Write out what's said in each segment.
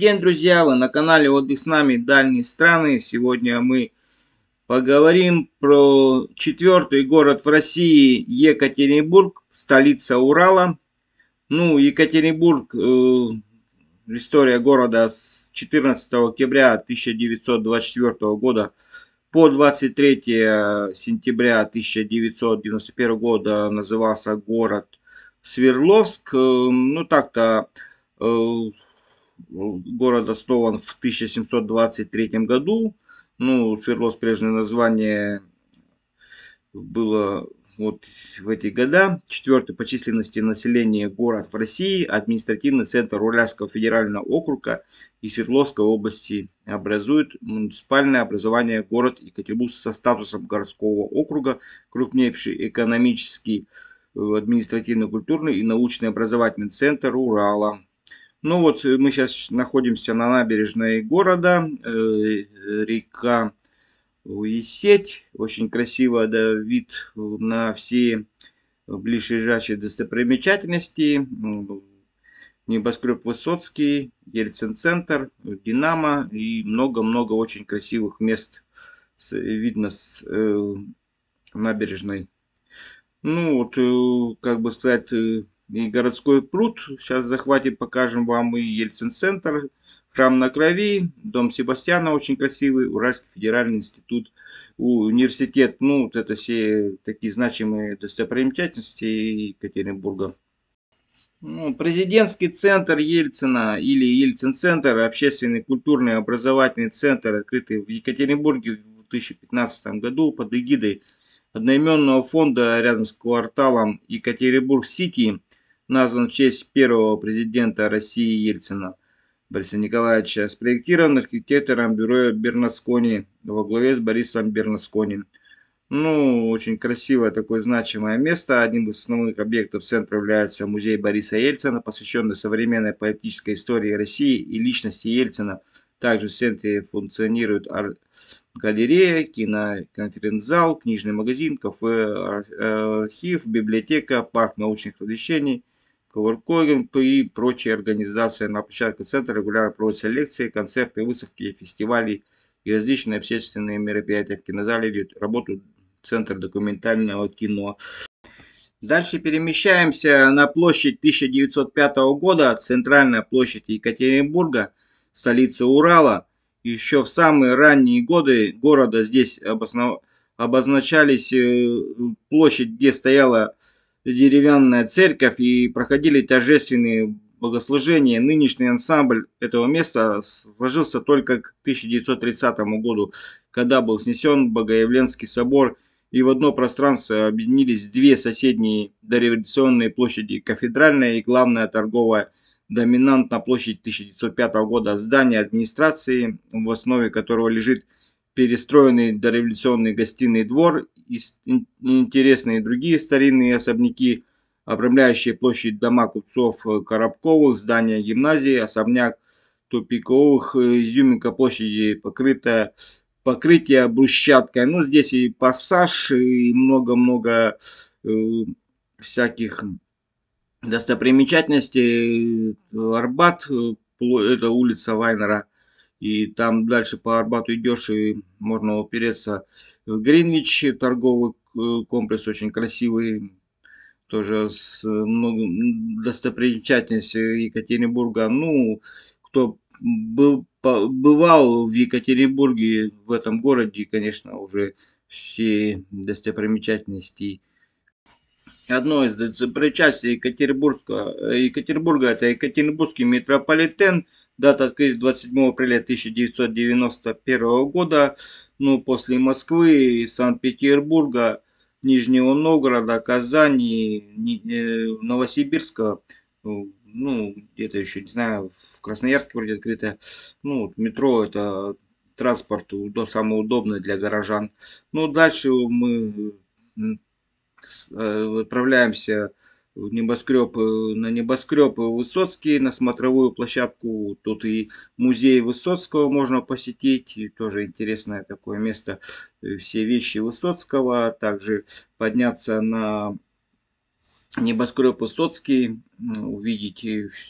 день, друзья! Вы на канале Отдых с нами Дальние страны. Сегодня мы поговорим про четвертый город в России Екатеринбург, столица Урала. Ну, Екатеринбург, э, история города с 14 октября 1924 года по 23 сентября 1991 года назывался город Свердловск. Э, ну, так-то э, город основан в 1723 году. Ну, Свердловск прежнее название было вот в эти года. Четвертый по численности населения город в России, административный центр Уральского федерального округа и Свердловской области образует муниципальное образование город Екатеринбург со статусом городского округа, крупнейший экономический, э, административно-культурный и научно-образовательный центр Урала. Ну вот э, мы сейчас находимся на набережной города, э, река Уесеть, Очень красиво да, вид на все ближайшие достопримечательности. Небоскреб Высоцкий, Ельцин-центр, Динамо и много-много очень красивых мест видно с э, набережной. Ну вот, как бы сказать, и городской пруд. Сейчас захватим, покажем вам и Ельцин-центр, храм на крови, дом Себастьяна очень красивый, Уральский федеральный институт, университет. Ну, вот это все такие значимые достопримечательности Екатеринбурга. Ну, президентский центр Ельцина или Ельцин-центр, общественный, культурный, образовательный центр, открытый в Екатеринбурге в 2015 году под эгидой одноименного фонда рядом с кварталом Екатеринбург-Сити, назван в честь первого президента России Ельцина. Бориса Николаевича, спроектирован архитектором бюро Бернаскони во главе с Борисом Бернаскони. Ну, очень красивое такое значимое место. Одним из основных объектов центра является музей Бориса Ельцина, посвященный современной политической истории России и личности Ельцина. Также в центре функционируют галерея, киноконференц-зал, книжный магазин, кафе, э, архив, библиотека, парк научных развлечений – Коворкоринг и прочие организации на площадке центра регулярно проводятся лекции, концерты, выставки, фестивали и различные общественные мероприятия. В кинозале ведет работу Центр документального кино. Дальше перемещаемся на площадь 1905 года, центральная площадь Екатеринбурга, столица Урала. Еще в самые ранние годы города здесь обозначались э, площадь, где стояла деревянная церковь и проходили торжественные богослужения. Нынешний ансамбль этого места сложился только к 1930 году, когда был снесен Богоявленский собор, и в одно пространство объединились две соседние дореволюционные площади – кафедральная и главная торговая доминант на площади 1905 года здание администрации, в основе которого лежит – перестроенный дореволюционный гостиный двор и интересные другие старинные особняки, обрамляющие площадь дома купцов э, Коробковых, здания гимназии, особняк тупиковых, э, изюминка площади покрытая покрытие брусчаткой. Ну, здесь и пассаж, и много-много э, всяких достопримечательностей. Арбат, э, это улица Вайнера и там дальше по Арбату идешь, и можно упереться в Гринвич, торговый э, комплекс очень красивый, тоже с э, много достопримечательностей Екатеринбурга. Ну, кто был, бывал в Екатеринбурге, в этом городе, конечно, уже все достопримечательности. Одно из достопримечательностей э, Екатеринбурга, Екатеринбурга это Екатеринбургский метрополитен – Дата открытия 27 апреля 1991 года. Ну, после Москвы, Санкт-Петербурга, Нижнего Новгорода, Казани, э, Новосибирска. Ну, ну, где-то еще, не знаю, в Красноярске вроде открыто. Ну, метро это транспорт до самый удобный для горожан. Ну, дальше мы э, отправляемся небоскреб э, на небоскреб Высоцкий, на смотровую площадку. Тут и музей Высоцкого можно посетить. И тоже интересное такое место. Э, все вещи Высоцкого. А также подняться на небоскреб Высоцкий. Увидеть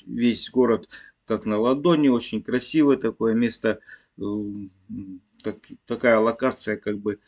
весь город как на ладони. Очень красивое такое место. Э, так, такая локация как бы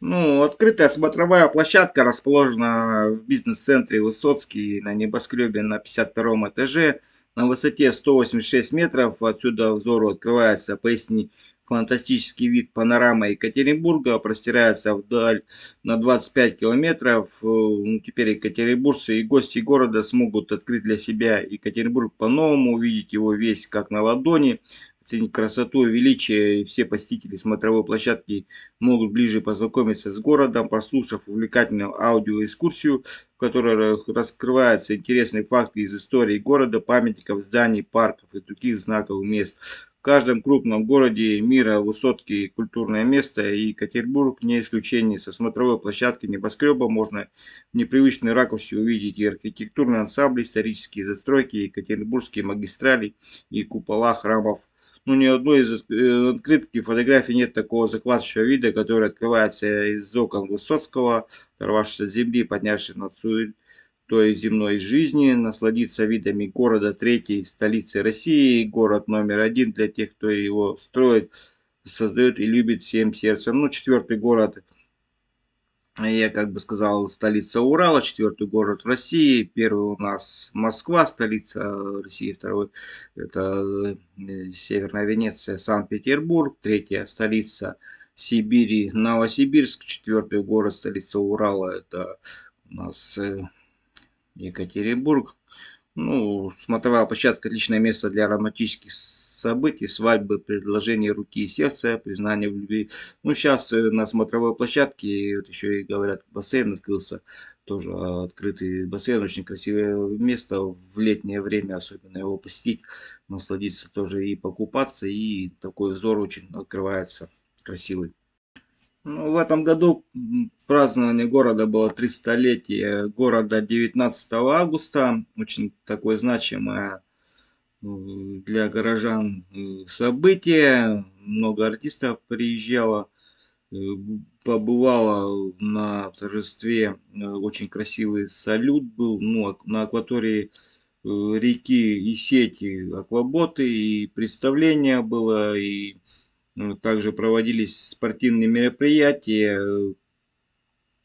ну, открытая смотровая площадка расположена в бизнес-центре Высоцкий на небоскребе на 52 этаже на высоте 186 метров. Отсюда взору открывается поистине фантастический вид панорамы Екатеринбурга. Простирается вдаль на 25 километров. Э, ну, теперь екатеринбургцы и гости города смогут открыть для себя Екатеринбург по-новому, увидеть его весь как на ладони ценит красоту, величие, и все посетители смотровой площадки могут ближе познакомиться с городом, прослушав увлекательную аудиоэкскурсию, в которой раскрываются интересные факты из истории города, памятников, зданий, парков и других знаковых мест. В каждом крупном городе мира высотки – культурное место, и Екатеринбург не исключение. Со смотровой площадки небоскреба можно в непривычной ракурсе увидеть и архитектурные ансамбли, исторические застройки, екатеринбургские магистрали и купола храмов ну, ни одной из э, открытки фотографии нет такого захватывающего вида, который открывается из окон Высоцкого, оторвавшись от земли, поднявшись над суетой земной жизни, насладиться видами города третьей столицы России, город номер один для тех, кто его строит, создает и любит всем сердцем. Ну, четвертый город – я как бы сказал, столица Урала, четвертый город в России, первый у нас Москва, столица России, второй это э, Северная Венеция, Санкт-Петербург, третья столица Сибири, Новосибирск, четвертый город, столица Урала, это у нас э, Екатеринбург, ну, смотровая площадка – отличное место для романтических событий, свадьбы, предложения руки и сердца, признания в любви. Ну, сейчас э, на смотровой площадке, вот еще и говорят, бассейн открылся, тоже а, открытый бассейн, очень красивое место в летнее время, особенно его посетить, насладиться тоже и покупаться, и такой взор очень открывается красивый. Ну, в этом году празднование города было 300-летие города 19 августа. Очень такое значимое э, для горожан э, событие. Много артистов приезжало, э, побывало на торжестве. Очень красивый салют был ну, на акватории реки и сети акваботы, и представление было, и ну, также проводились спортивные мероприятия, э,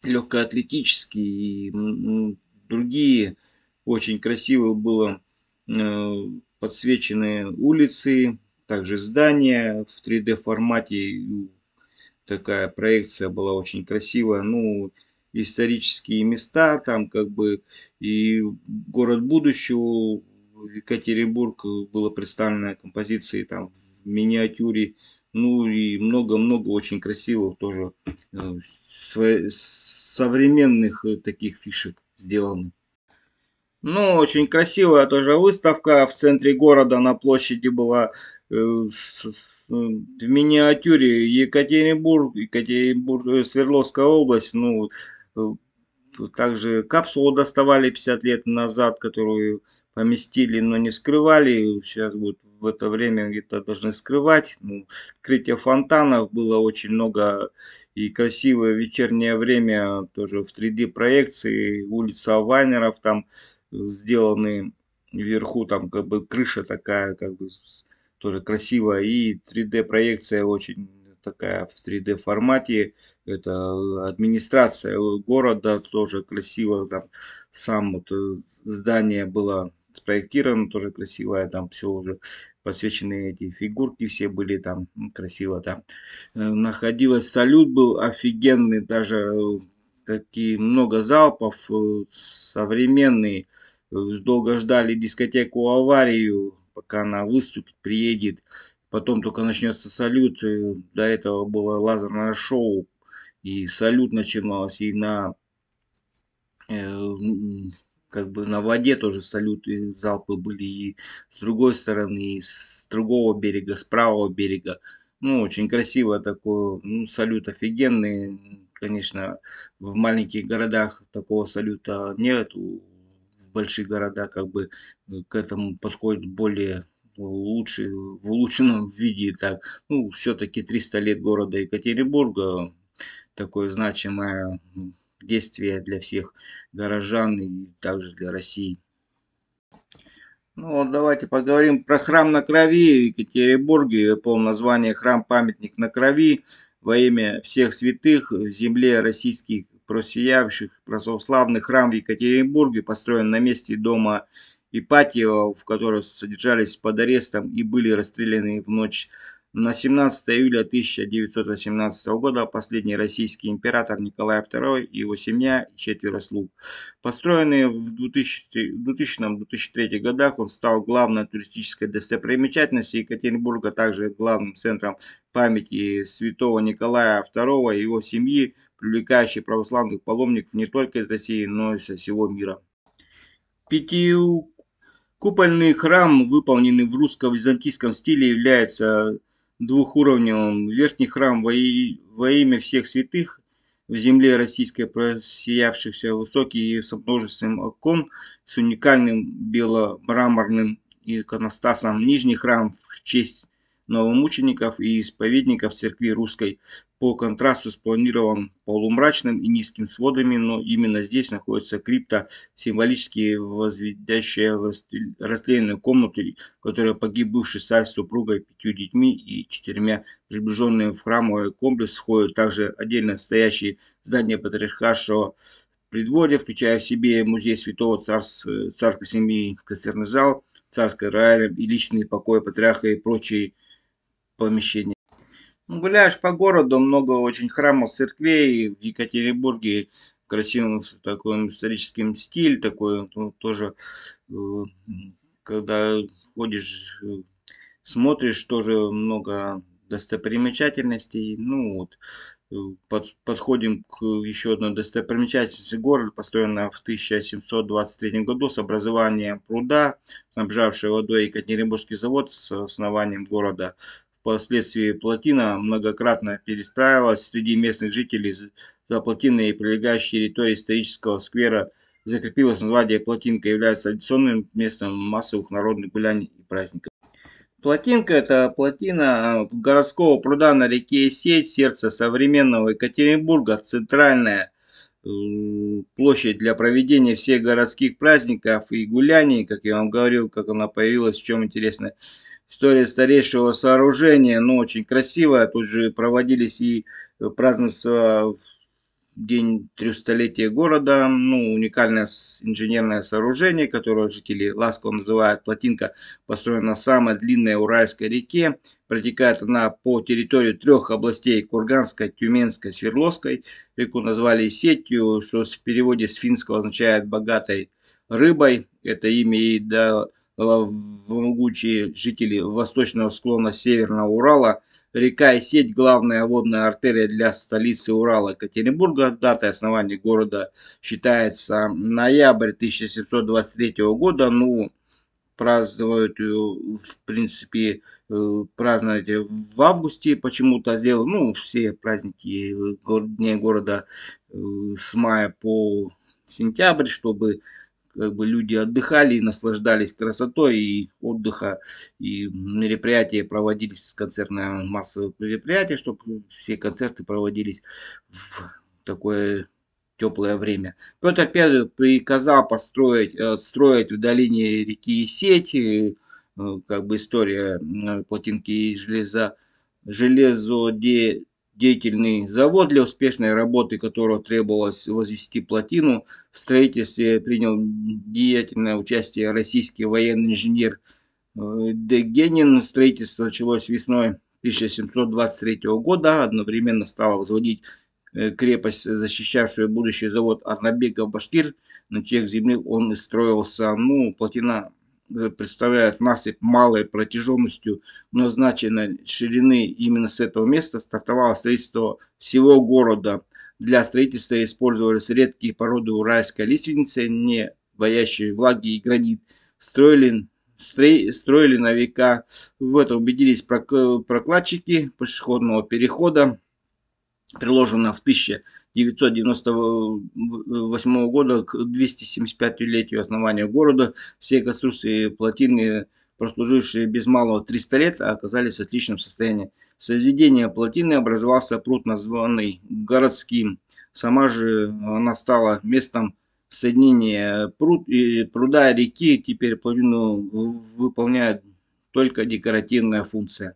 легкоатлетические и другие. Очень красиво было э, подсвечены улицы, также здания в 3D формате. Такая проекция была очень красивая. Ну, исторические места, там как бы и город будущего, Екатеринбург, э, было представлено композиции там в миниатюре ну и много-много очень красивых тоже э, современных э, таких фишек сделаны. Ну, очень красивая тоже выставка в центре города на площади была э, в миниатюре Екатеринбург, Екатеринбург, Свердловская область, ну, также капсулу доставали 50 лет назад, которую поместили, но не скрывали. Сейчас будет в это время где-то должны скрывать. Ну, открытие фонтанов было очень много и красивое вечернее время тоже в 3D проекции. Улица Вайнеров там э, сделаны вверху, там как бы крыша такая, как бы тоже красивая. И 3D проекция очень такая в 3D формате. Это э, администрация э, города тоже красиво. Там сам вот здание было спроектировано тоже красивое, там все уже посвящены эти фигурки, все были там красиво там э, находилось. Салют был офигенный, даже э, такие много залпов, э, современный Долго ждали дискотеку аварию, пока она выступит, приедет. Потом только начнется салют. До этого было лазерное шоу. И салют начиналось, и на как бы на воде тоже салюты, залпы были и с другой стороны, и с другого берега, с правого берега. Ну, очень красиво такое, ну, салют офигенный. Конечно, в маленьких городах такого салюта нет, в больших городах как бы к этому подходит более лучше, в улучшенном виде. Так. Ну, все-таки 300 лет города Екатеринбурга, такое значимое действие для всех горожан и также для России. Ну вот давайте поговорим про храм на крови в Екатеринбурге. Полное название храм памятник на крови во имя всех святых в земле российских просиявших православных храм в Екатеринбурге, построен на месте дома Ипатьева, в котором содержались под арестом и были расстреляны в ночь на 17 июля 1918 года последний российский император Николай II и его семья и четверо слуг. Построенный в 2000-2003 годах, он стал главной туристической достопримечательностью Екатеринбурга, также главным центром памяти святого Николая II и его семьи, привлекающий православных паломников не только из России, но и со всего мира. Пятикупольный храм, выполненный в русско-византийском стиле, является двухуровневом. Верхний храм во, и, во имя всех святых в земле российской просиявшихся высокий и со множеством окон с уникальным бело мраморным иконостасом. Нижний храм в честь новомучеников и исповедников церкви русской по контрасту спланирован полумрачным и низким сводами, но именно здесь находится крипта, символически возведящая в растленную комнату, которой погиб бывший царь с супругой, пятью детьми и четырьмя приближенными в храмовый комплекс входят также отдельно стоящие здания патриархального придворья, включая в себе музей святого царств, царской семьи Костерный зал, царской раэль и личные покои патриарха и прочие помещение. Ну, гуляешь по городу, много очень храмов, церквей в Екатеринбурге, в красивом в таком историческом стиле, такой ну, тоже, э, когда ходишь, смотришь, тоже много достопримечательностей. Ну вот, э, под, подходим к еще одной достопримечательности города, построенная в 1723 году с образованием пруда, снабжавшей водой Екатеринбургский завод с основанием города Впоследствии плотина многократно перестраивалась среди местных жителей за плотиной и прилегающей территории исторического сквера закрепилось название «Плотинка» является традиционным местом массовых народных гуляний и праздников. Плотинка – это плотина а, городского пруда на реке Сеть, сердце современного Екатеринбурга, центральная э, площадь для проведения всех городских праздников и гуляний, как я вам говорил, как она появилась, в чем интересно история старейшего сооружения, но очень красивая. Тут же проводились и празднества в день трехстолетия города, ну, уникальное инженерное сооружение, которое жители Ласково называют плотинка, построена на самой длинной Уральской реке. Протекает она по территории трех областей – Курганской, Тюменской, Свердловской. Реку назвали Сетью, что в переводе с финского означает «богатой рыбой». Это имя и до могучие э, жители восточного склона Северного Урала. Река и сеть – главная водная артерия для столицы Урала Екатеринбурга. Датой основания города считается ноябрь 1723 года. Ну, праздновать, в принципе, э, праздновать в августе почему-то сделал, ну, все праздники э, Дней города с мая по сентябрь, чтобы как бы люди отдыхали и наслаждались красотой и отдыха, и мероприятия проводились, концертное массовые мероприятия, чтобы все концерты проводились в такое теплое время. Петр I приказал построить, э, строить в долине реки сети, э, как бы история э, плотинки и железа, где деятельный завод, для успешной работы которого требовалось возвести плотину. В строительстве принял деятельное участие российский военный инженер э, Дегенин. Строительство началось весной 1723 года. Одновременно стало возводить э, крепость, защищавшую будущий завод от Арнабеков-Башкир. На тех землях он строился. Ну, плотина Э, представляет насыпь малой протяженностью, но значительной ширины именно с этого места стартовало строительство всего города. Для строительства использовались редкие породы уральской лиственницы, не боящие влаги и гранит. Строили, строили на века. В этом убедились прокладчики пешеходного перехода, приложено в 1000 1998 года к 275-летию основания города все конструкции плотины, прослужившие без малого 300 лет, оказались в отличном состоянии. С введения плотины образовался пруд, названный городским. Сама же она стала местом соединения пруд и пруда и реки. Теперь плотину выполняет только декоративная функция.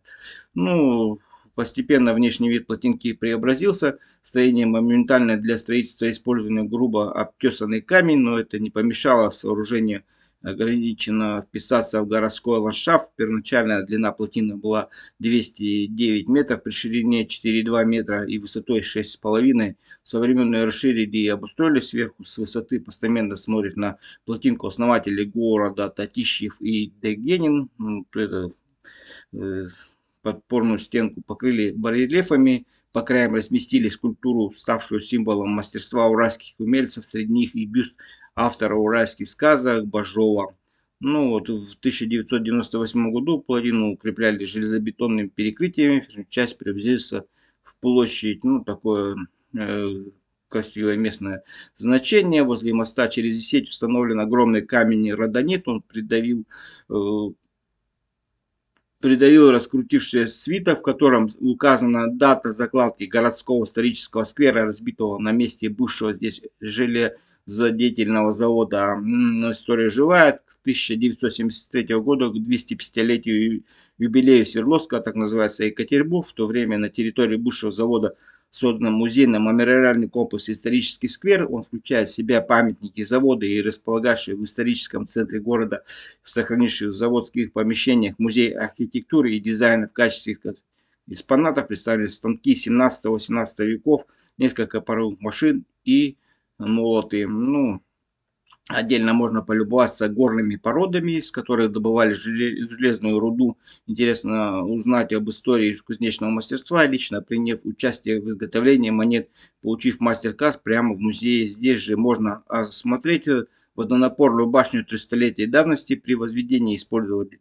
Ну, Постепенно внешний вид плотинки преобразился. Строение моментально для строительства использовано грубо обтесанный камень, но это не помешало сооружению ограниченно вписаться в городской ландшафт. Первоначальная длина плотины была 209 метров, при ширине 4,2 метра и высотой 6,5. Современные расширили и обустроили сверху с высоты постамента смотрит на плотинку основателей города Татищев и Дегенин ну, э, подпорную стенку покрыли барельефами, по краям разместили скульптуру, ставшую символом мастерства уральских умельцев, среди них и бюст автора уральских сказок Бажова. Ну вот, в 1998 году плотину укрепляли железобетонными перекрытиями, часть превзился в площадь, ну такое э, красивое местное значение. Возле моста через сеть установлен огромный камень родонит, он придавил э, придавил раскрутившая свита, в котором указана дата закладки городского исторического сквера, разбитого на месте бывшего здесь железодетельного завода. Но история живая. К 1973 году, к 250-летию юбилею Свердловска, так называется Екатеринбург, в то время на территории бывшего завода создан музейно-мемориальный комплекс «Исторический сквер». Он включает в себя памятники завода и располагающие в историческом центре города в сохранивших заводских помещениях музей архитектуры и дизайна в качестве экспонатов представлены станки 17-18 веков, несколько паровых машин и молоты. Ну, Отдельно можно полюбоваться горными породами, из которых добывали железную руду. Интересно узнать об истории кузнечного мастерства, лично приняв участие в изготовлении монет, получив мастер-класс прямо в музее. Здесь же можно осмотреть э, водонапорную башню 300-летия давности. При возведении использовали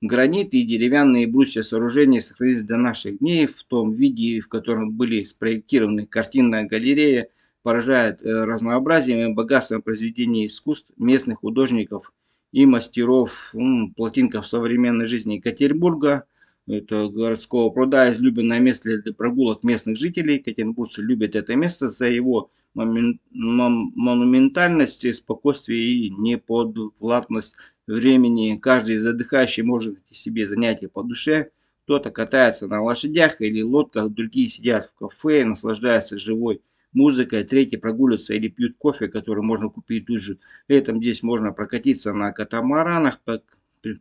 гранит и деревянные брусья сооружения сохранились до наших дней в том виде, в котором были спроектированы картинная галерея – поражает э, разнообразием и богатством произведений искусств местных художников и мастеров плотинков современной жизни Екатеринбурга. Э, это городского пруда, излюбленное место для прогулок местных жителей. Екатеринбургцы любят это место за его монументальность, спокойствие и неподвластность времени. Каждый задыхающий может найти себе занятие по душе. Кто-то катается на лошадях или лодках, другие сидят в кафе и наслаждаются живой музыкой, третьи прогуливаются или пьют кофе, который можно купить тут же. Летом здесь можно прокатиться на катамаранах,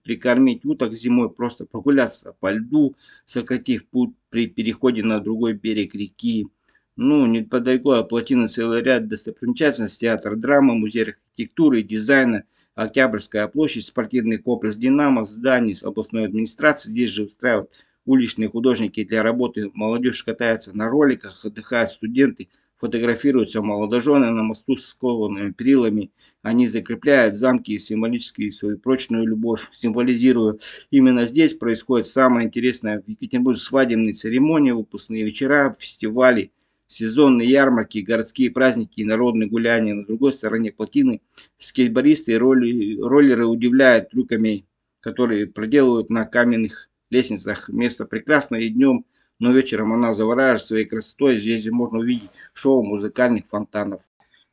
прикормить уток зимой, просто прогуляться по льду, сократив путь при переходе на другой берег реки. Ну, неподалеку от плотины целый ряд достопримечательностей, театр драмы, музей архитектуры и дизайна, Октябрьская площадь, спортивный комплекс «Динамо», здание с областной администрации. Здесь же устраивают уличные художники для работы. Молодежь катается на роликах, отдыхают студенты – Фотографируются молодожены на мосту с скованными перилами. Они закрепляют замки и символические свою прочную любовь, символизируя. Именно здесь происходит самое интересное. В Екатеринбурге свадебные церемонии, выпускные вечера, фестивали, сезонные ярмарки, городские праздники и народные гуляния. На другой стороне плотины скейтбористы и роллеры удивляют трюками, которые проделывают на каменных лестницах. Место прекрасное и днем – но вечером она завораживает своей красотой. Здесь можно увидеть шоу музыкальных фонтанов.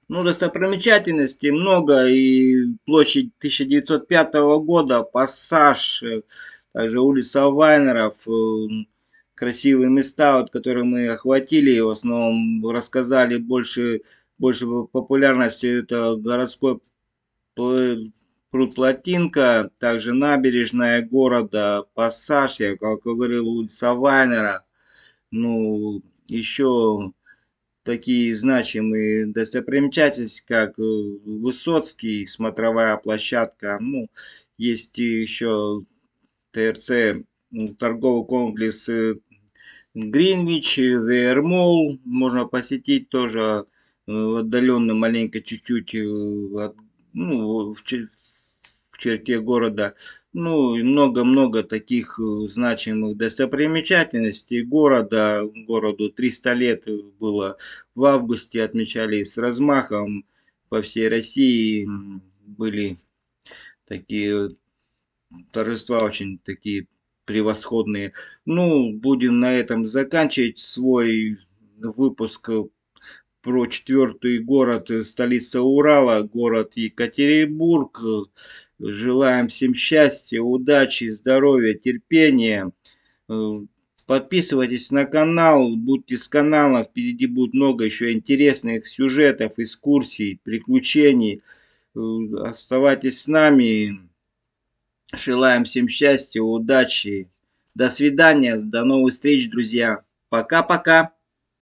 Ну, достопримечательностей много, и площадь 1905 года, пассаж, э, также улица Вайнеров, э, красивые места, вот, которые мы охватили, в основном рассказали больше, больше популярности, это городской пруд Плотинка, также набережная города, пассаж, я как говорил, улица Вайнера, ну, еще такие значимые достопримечательности, как э, Высоцкий, смотровая площадка, ну, есть еще ТРЦ, ну, торговый комплекс э, Гринвич, Вермол, можно посетить тоже э, отдаленно маленько чуть-чуть ну, в, в черте города. Ну и много-много таких э, значимых достопримечательностей города. Городу 300 лет было в августе, отмечали с размахом по всей России. Были такие э, торжества очень такие превосходные. Ну, будем на этом заканчивать свой выпуск про четвертый город, э, столица Урала, город Екатеринбург. Желаем всем счастья, удачи, здоровья, терпения. Э, подписывайтесь на канал, будьте с канала, впереди будет много еще интересных сюжетов, экскурсий, приключений. Э, оставайтесь с нами. Желаем всем счастья, удачи. До свидания, до новых встреч, друзья. Пока-пока.